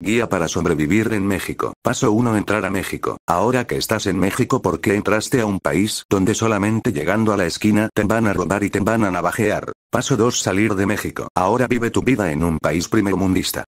Guía para sobrevivir en México. Paso 1. Entrar a México. Ahora que estás en México, ¿por qué entraste a un país donde solamente llegando a la esquina te van a robar y te van a navajear? Paso 2. Salir de México. Ahora vive tu vida en un país mundista